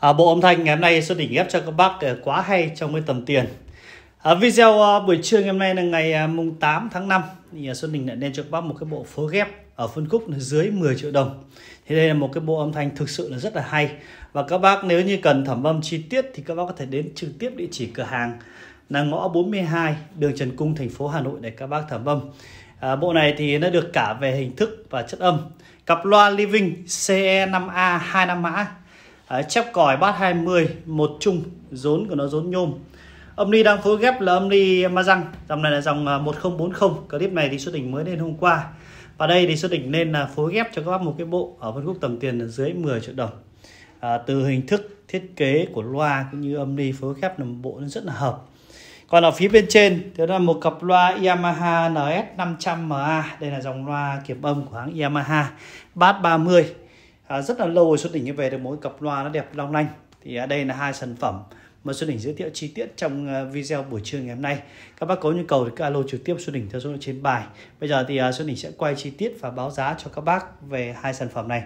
à, bộ âm thanh ngày hôm nay xuất đỉnh ghép cho các bác ờ, quá hay trong cái tầm tiền à, video à, buổi trưa ngày hôm nay là ngày à, mùng 8 tháng 5 thì à, Xuân Đình lại đem cho các bác một cái bộ phối ghép ở phân khúc dưới 10 triệu đồng thì đây là một cái bộ âm thanh thực sự là rất là hay và các bác nếu như cần thẩm âm chi tiết thì các bác có thể đến trực tiếp địa chỉ cửa hàng là ngõ 42 đường Trần Cung thành phố Hà Nội để các bác thẩm âm à, bộ này thì nó được cả về hình thức và chất âm cặp loa Living CE5A 25 mã à, chép còi bát 20 một chung rốn của nó rốn nhôm âm ly đang phối ghép là âm ly ma răng dòng này là dòng 1040 à, clip này thì xuất đỉnh mới lên hôm qua và đây thì xuất đỉnh lên là phối ghép cho các bác một cái bộ ở phân khúc tầm tiền dưới 10 triệu đồng à, từ hình thức thiết kế của loa cũng như âm ly phối ghép là một bộ rất là hợp còn ở phía bên trên thì đó là một cặp loa Yamaha NS 500MA đây là dòng loa kiểm âm của hãng Yamaha bass 30 à, rất là lâu rồi Xuân Đình mới về được một cặp loa nó đẹp long lanh thì à, đây là hai sản phẩm mà Xuân Đình giới thiệu chi tiết trong à, video buổi trưa ngày hôm nay. Các bác có nhu cầu thì cứ alo trực tiếp Xuân Đình theo số điện trên bài. Bây giờ thì à, Xuân Đình sẽ quay chi tiết và báo giá cho các bác về hai sản phẩm này.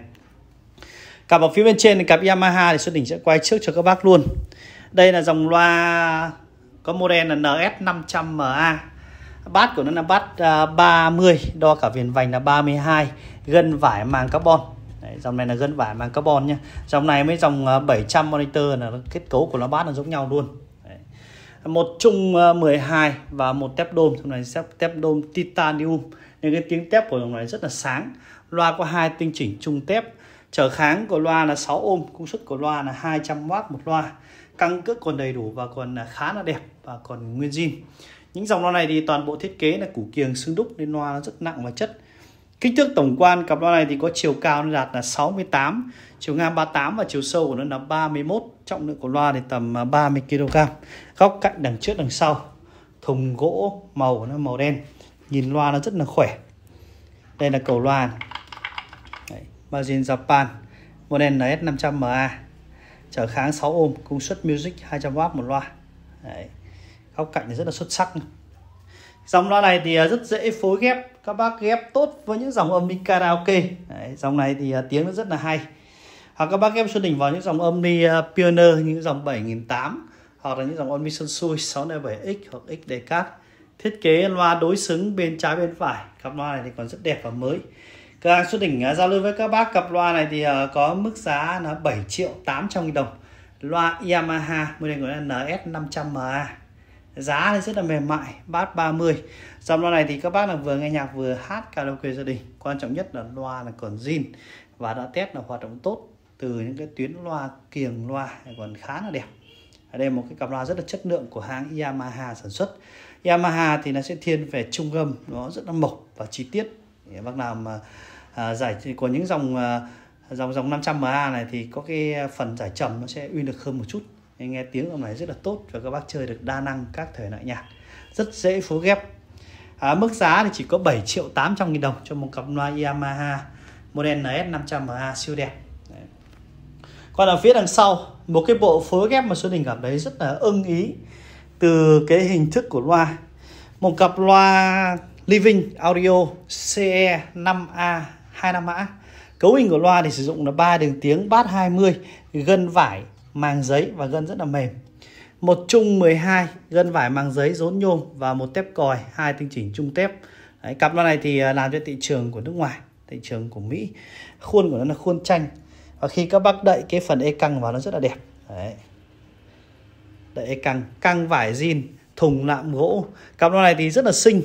Cặp ở phía bên trên thì cặp Yamaha thì Xuân Đình sẽ quay trước cho các bác luôn. Đây là dòng loa có model là NS500MA. Bát của nó là bát 30, à, đo cả viền vành là 32, gân vải màng carbon. Đấy, dòng này là gân vải mang carbon nhé dòng này với dòng 700 ờ, monitor là kết cấu của nó bát là giống nhau luôn Đấy. một chung 12 ờ, và một tép đôm dòng này sẽ tép đôm titanium nên cái tiếng tép của dòng này rất là sáng loa có hai tinh chỉnh chung tép trở kháng của loa là 6 ôm công suất của loa là 200W một loa căng cước còn đầy đủ và còn ờ, khá là đẹp và còn nguyên zin những dòng loa này thì toàn bộ thiết kế là củ kiềng xương đúc nên loa nó rất nặng và chất Kích thước tổng quan cặp loa này thì có chiều cao nó đạt là 68, chiều ngang 38 và chiều sâu của nó là 31. Trọng lượng của loa thì tầm 30 à, kg. Góc cạnh đằng trước đằng sau. Thùng gỗ màu nó màu đen. Nhìn loa nó rất là khỏe. Đây là cầu loa. Đấy, Margin Japan. Model ns 500 ma Trở kháng 6 ohm, công suất music 200W một loa. Đấy. Góc cạnh thì rất là xuất sắc dòng loa này thì à, rất dễ phối ghép các bác ghép tốt với những dòng âm đi karaoke Đấy, dòng này thì à, tiếng nó rất là hay hoặc các bác ghép xuân đỉnh vào những dòng âm đi à, pioneer những dòng 7008 hoặc là những dòng âm đi sơn xui 607x hoặc xdcat thiết kế loa đối xứng bên trái bên phải cặp loa này thì còn rất đẹp và mới cửa hàng xuất đỉnh giao lưu với các bác cặp loa này thì có mức giá là 7 triệu 800 nghìn đồng loa Yamaha model của NS 500MA giá thì rất là mềm mại bát 30 dòng loa này thì các bác là vừa nghe nhạc vừa hát karaoke gia đình quan trọng nhất là loa là còn zin và đã test là hoạt động tốt từ những cái tuyến loa kiềng loa còn khá là đẹp ở đây một cái cặp loa rất là chất lượng của hãng Yamaha sản xuất Yamaha thì nó sẽ thiên về trung gâm nó rất là mộc và chi tiết bác nào mà à, giải của những dòng à, dòng dòng 500 MA này thì có cái phần giải trầm nó sẽ uy được hơn một chút nên nghe tiếng âm này rất là tốt và các bác chơi được đa năng các thể loại nhạc rất dễ phối ghép à, mức giá thì chỉ có 7 triệu 800 nghìn đồng cho một cặp loa Yamaha model NS500MA siêu đẹp Đấy. còn ở phía đằng sau một cái bộ phối ghép mà số Đình cảm thấy rất là ưng ý từ cái hình thức của loa một cặp loa Living Audio CE 5A 25 mã cấu hình của loa thì sử dụng là ba đường tiếng bass 20 gân vải màng giấy và gân rất là mềm một chung 12 gân vải màng giấy rốn nhôm và một tép còi hai tinh chỉnh chung tép Đấy, cặp loa này thì à, làm cho thị trường của nước ngoài thị trường của Mỹ khuôn của nó là khuôn tranh và khi các bác đậy cái phần e căng vào nó rất là đẹp Đấy. đậy e căng căng vải zin thùng lạm gỗ cặp loa này thì rất là xinh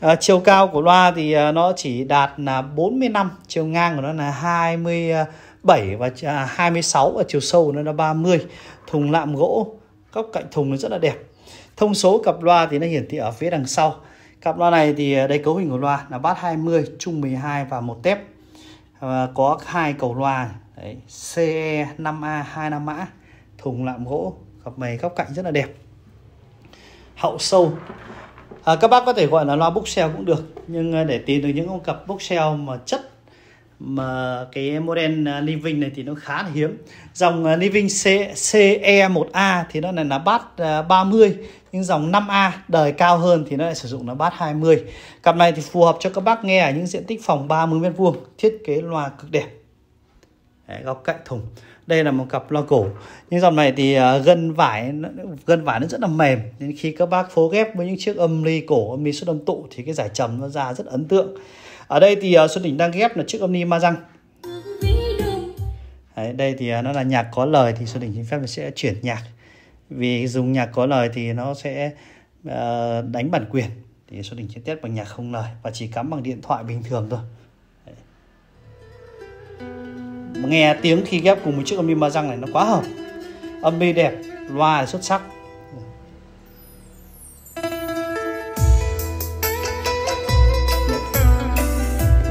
à, chiều cao của loa thì à, nó chỉ đạt là 45 chiều ngang của nó là 20 7 và 26 và chiều sâu nó là 30 thùng lạm gỗ góc cạnh thùng nó rất là đẹp thông số cặp loa thì nó hiển thị ở phía đằng sau cặp loa này thì ờ, đây cấu hình của loa là bát 20 trung 12 và một tép à, có hai cầu loa Đấy, CE 5A 25 mã thùng lạm gỗ cặp mày góc cạnh rất là đẹp hậu sâu à, các bác có thể gọi là loa bookshelf cũng được nhưng để tìm được những con cặp bookshelf mà chất mà cái model à, living này thì nó khá là hiếm dòng à, living C, CE1A thì nó này là bát 30 à, nhưng dòng 5A đời cao hơn thì nó lại sử dụng là bát 20 cặp này thì phù hợp cho các bác nghe ở những diện tích phòng 30 m2 thiết kế loa cực đẹp Đấy, góc cạnh thùng đây là một cặp loa cổ nhưng dòng này thì gân vải gân vải nó rất là mềm nên khi các bác phối ghép với những chiếc âm ly cổ âm ly xuất âm tụ thì cái giải trầm nó ra rất ấn tượng ở đây thì à, Xuân Đình đang ghép là chiếc âm ni Ma Răng Đấy, đây thì à, nó là nhạc có lời thì Xuân Đình xin phép là sẽ chuyển nhạc vì dùng nhạc có lời thì nó sẽ à, đánh bản quyền thì Xuân Đình sẽ test bằng nhạc không lời và chỉ cắm bằng điện thoại bình thường thôi Đấy. nghe tiếng khi ghép cùng một chiếc âm ni Ma Răng này nó quá hợp âm bi đẹp loa xuất sắc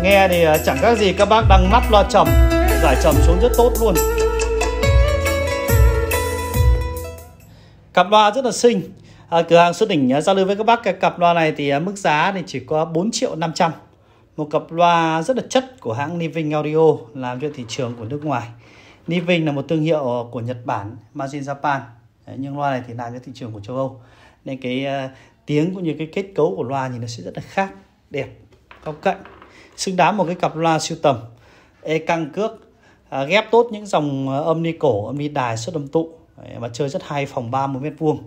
nghe thì ờ, chẳng các gì các bác đang mắt lo trầm giải trầm xuống rất tốt luôn cặp loa rất là xinh à, cửa hàng xuất đỉnh à, giao lưu với các bác cái cặp loa này thì à, mức giá thì chỉ có 4 triệu 500 một cặp loa rất là chất của hãng Living Audio làm cho thị trường của nước ngoài Living là một thương hiệu của Nhật Bản Made Japan Đấy, nhưng loa này thì làm cho thị trường của châu Âu nên cái uh, tiếng cũng như cái kết cấu của loa thì nó sẽ rất là khác đẹp góc cạnh xứng đáng một cái cặp loa siêu tầm e căng cước à, ghép tốt những dòng à, âm ni cổ âm ni đài xuất âm tụ Đấy, mà chơi rất hay phòng một mét vuông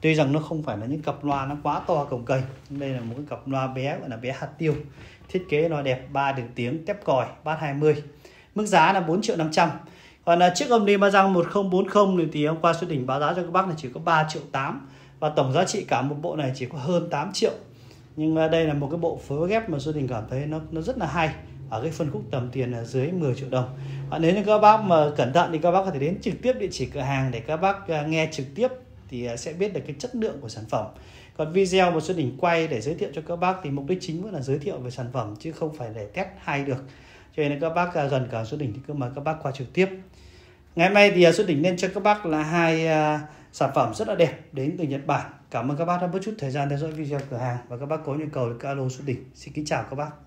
tuy rằng nó không phải là những cặp loa nó quá to cồng kềnh đây là một cái cặp loa bé gọi là bé hạt tiêu thiết kế loa đẹp ba đường tiếng tép còi bát 20 mức giá là 4 triệu 500 còn là chiếc âm ni ba răng 1040 này thì hôm qua xuất đỉnh báo giá cho các bác là chỉ có 3 triệu 8 và tổng giá trị cả một bộ này chỉ có hơn 8 triệu nhưng đây là một cái bộ phối ghép mà xuân đình cảm thấy nó nó rất là hay ở cái phân khúc tầm tiền là dưới 10 triệu đồng Và nếu như các bác mà cẩn thận thì các bác có thể đến trực tiếp địa chỉ cửa hàng để các bác à, nghe trực tiếp thì à, sẽ biết được cái chất lượng của sản phẩm còn video mà xuân đỉnh quay để giới thiệu cho các bác thì mục đích chính vẫn là giới thiệu về sản phẩm chứ không phải để test hay được cho nên các bác à, gần cả xuân đỉnh thì cứ mời các bác qua trực tiếp ngày mai thì xuân đỉnh lên cho các bác là hai sản phẩm rất là đẹp đến từ Nhật Bản. Cảm ơn các bác đã mất chút thời gian theo dõi video cửa hàng và các bác có nhu cầu thì alo số đỉnh. Xin kính chào các bác.